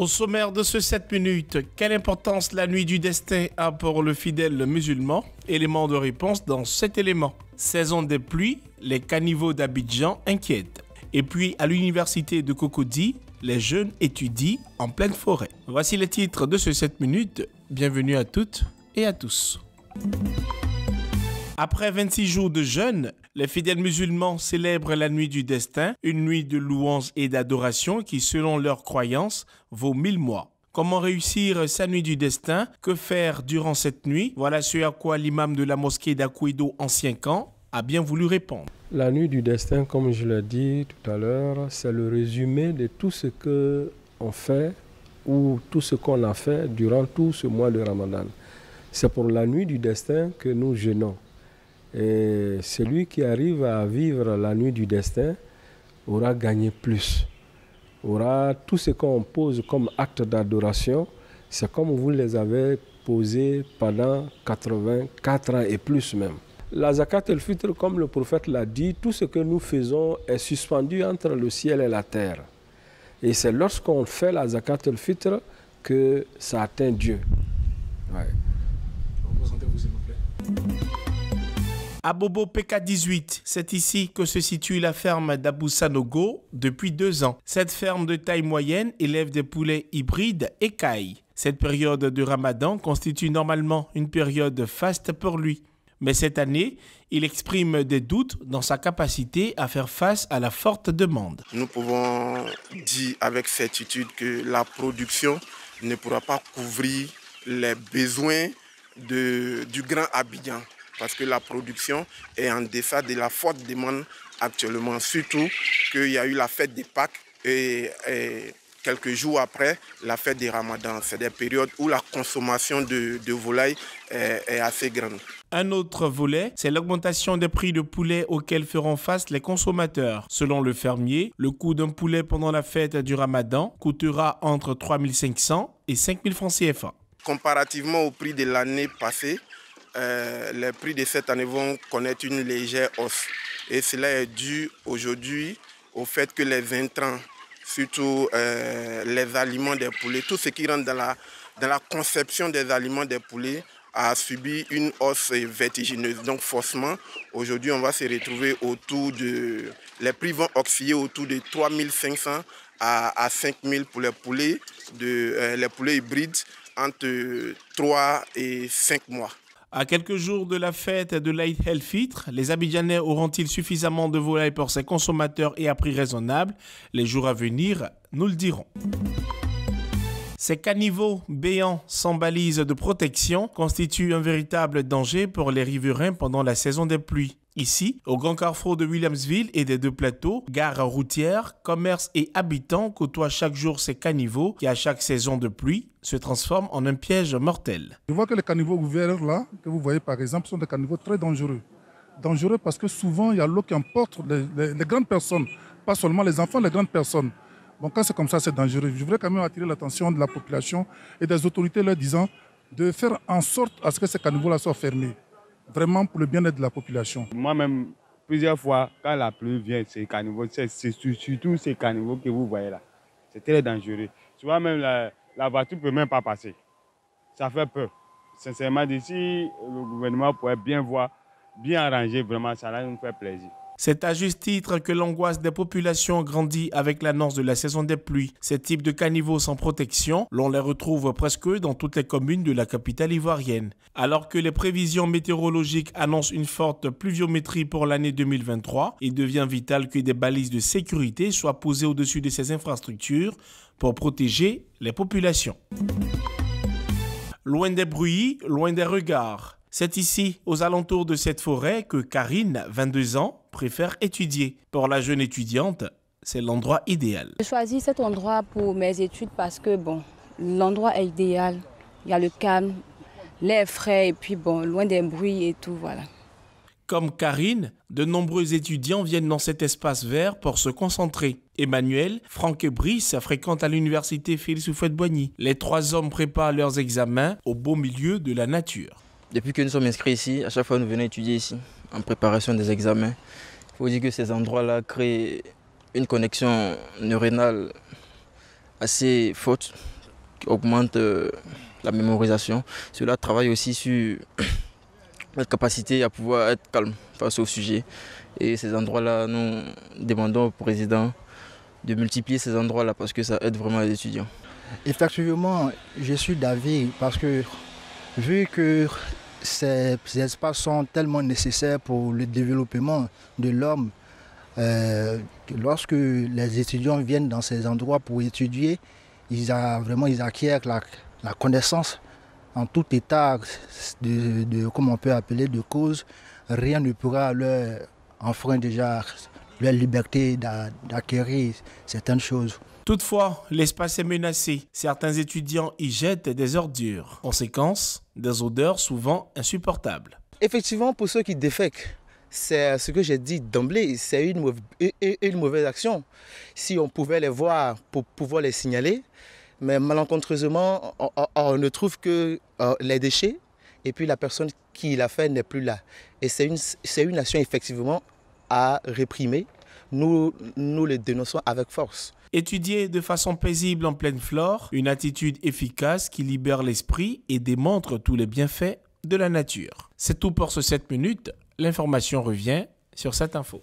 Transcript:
Au sommaire de ce 7 minutes, quelle importance la nuit du destin a pour le fidèle musulman Élément de réponse dans cet élément. Saison des pluies, les caniveaux d'Abidjan inquiètent. Et puis à l'université de Cocody, les jeunes étudient en pleine forêt. Voici les titres de ce 7 minutes. Bienvenue à toutes et à tous. Après 26 jours de jeûne, les fidèles musulmans célèbrent la nuit du destin, une nuit de louange et d'adoration qui, selon leur croyance, vaut mille mois. Comment réussir sa nuit du destin Que faire durant cette nuit Voilà ce à quoi l'imam de la mosquée d'Akuido, ancien camp, a bien voulu répondre. La nuit du destin, comme je l'ai dit tout à l'heure, c'est le résumé de tout ce que fait ou tout ce qu'on a fait durant tout ce mois de Ramadan. C'est pour la nuit du destin que nous jeûnons. Et celui qui arrive à vivre la nuit du destin aura gagné plus, aura tout ce qu'on pose comme acte d'adoration, c'est comme vous les avez posés pendant 84 ans et plus même. La zakat el fitr, comme le prophète l'a dit, tout ce que nous faisons est suspendu entre le ciel et la terre. Et c'est lorsqu'on fait la zakat el fitr que ça atteint Dieu. À Bobo PK18, c'est ici que se situe la ferme d'Aboussanogo depuis deux ans. Cette ferme de taille moyenne élève des poulets hybrides et cailles. Cette période de ramadan constitue normalement une période faste pour lui. Mais cette année, il exprime des doutes dans sa capacité à faire face à la forte demande. Nous pouvons dire avec certitude que la production ne pourra pas couvrir les besoins du Grand Abidjan parce que la production est en deçà de la forte demande actuellement, surtout qu'il y a eu la fête des Pâques et, quelques jours après la fête des Ramadan. C'est des périodes où la consommation de, volailles volaille est, assez grande. Un autre volet, c'est l'augmentation des prix de poulet auxquels feront face les consommateurs. Selon le fermier, le coût d'un poulet pendant la fête du Ramadan coûtera entre 3500 et 5000 francs CFA. Comparativement au prix de l'année passée, euh, les prix de cette année vont connaître une légère hausse. Et cela est dû aujourd'hui au fait que les intrants, surtout euh, les aliments des poulets, tout ce qui rentre dans la, conception des aliments des poulets a subi une hausse vertigineuse. Donc forcément, aujourd'hui, on va se retrouver autour de... Les prix vont osciller autour de 3500 à, à 5000 pour les poulets, euh, les poulets hybrides entre 3 et 5 mois. À quelques jours de la fête de l'Aïd El Fitr, les Abidjanais auront-ils suffisamment de volailles pour ses consommateurs et à prix raisonnable Les jours à venir nous le dirons. Ces caniveaux béants sans balise de protection constituent un véritable danger pour les riverains pendant la saison des pluies. Ici, au grand carrefour de Williamsville et des deux plateaux, gare routière, commerce et habitants côtoient chaque jour ces caniveaux qui, à chaque saison de pluie, se transforment en un piège mortel. Je vois que les caniveaux ouverts là, que vous voyez par exemple, sont des caniveaux très dangereux. Dangereux parce que souvent, il y a l'eau qui emporte les, grandes personnes, pas seulement les enfants, les grandes personnes. Bon, quand c'est comme ça, c'est dangereux. Je voudrais quand même attirer l'attention de la population et des autorités leur disant de faire en sorte à ce que ces caniveaux-là soient fermés vraiment pour le bien-être de la population. Moi-même, plusieurs fois, quand la pluie vient, ces caniveaux, c'est surtout ces caniveaux que vous voyez là. C'est très dangereux. vois même, la, voiture ne peut même pas passer. Ça fait peur. Sincèrement, d'ici, le gouvernement pourrait bien voir, bien arranger, vraiment, ça nous fait plaisir. C'est à juste titre que l'angoisse des populations grandit avec l'annonce de la saison des pluies. Ces types de caniveaux sans protection, l'on les retrouve presque dans toutes les communes de la capitale ivoirienne. Alors que les prévisions météorologiques annoncent une forte pluviométrie pour l'année 2023, il devient vital que des balises de sécurité soient posées au-dessus de ces infrastructures pour protéger les populations. Loin des bruits, loin des regards. C'est ici, aux alentours de cette forêt, que Karine, 22 ans, préfère étudier. Pour la jeune étudiante, c'est l'endroit idéal. J'ai choisi cet endroit pour mes études parce que, bon, l'endroit est idéal. Il y a le calme, l'air frais et puis, bon, loin des bruits et tout, voilà. Comme Karine, de nombreux étudiants viennent dans cet espace vert pour se concentrer. Emmanuel, Franck et Brice fréquentent à l'université Félix Houphouët-Boigny. Les trois hommes préparent leurs examens au beau milieu de la nature. Depuis que nous sommes inscrits ici, à chaque fois que nous venons étudier ici, en préparation des examens. Il faut dire que ces endroits-là créent une connexion neuronale assez forte, qui augmente euh, la mémorisation. Cela travaille aussi sur notre capacité à pouvoir être calme face au sujet. Et ces endroits-là, nous demandons au président de multiplier ces endroits-là parce que ça aide vraiment les étudiants. Effectivement, je suis d'avis parce que vu que ces, espaces sont tellement nécessaires pour le développement de l'homme. Euh, que lorsque les étudiants viennent dans ces endroits pour étudier, ils, vraiment, ils acquièrent la, connaissance en tout état de, de, on peut appeler, de cause. Rien ne pourra leur enfreindre déjà leur liberté d'acquérir certaines choses. Toutefois, l'espace est menacé. Certains étudiants y jettent des ordures. Conséquence, des odeurs souvent insupportables. Effectivement, pour ceux qui défèquent, c'est ce que j'ai dit d'emblée, c'est une, une mauvaise action. Si on pouvait les voir pour pouvoir les signaler, mais malencontreusement, on, ne trouve que euh, les déchets et puis la personne qui l'a fait n'est plus là. Et c'est une, une action effectivement à réprimer. Nous, nous dénonçons avec force. Étudier de façon paisible en pleine flore, une attitude efficace qui libère l'esprit et démontre tous les bienfaits de la nature. C'est tout pour ce 7 minutes. L'information revient sur cette info.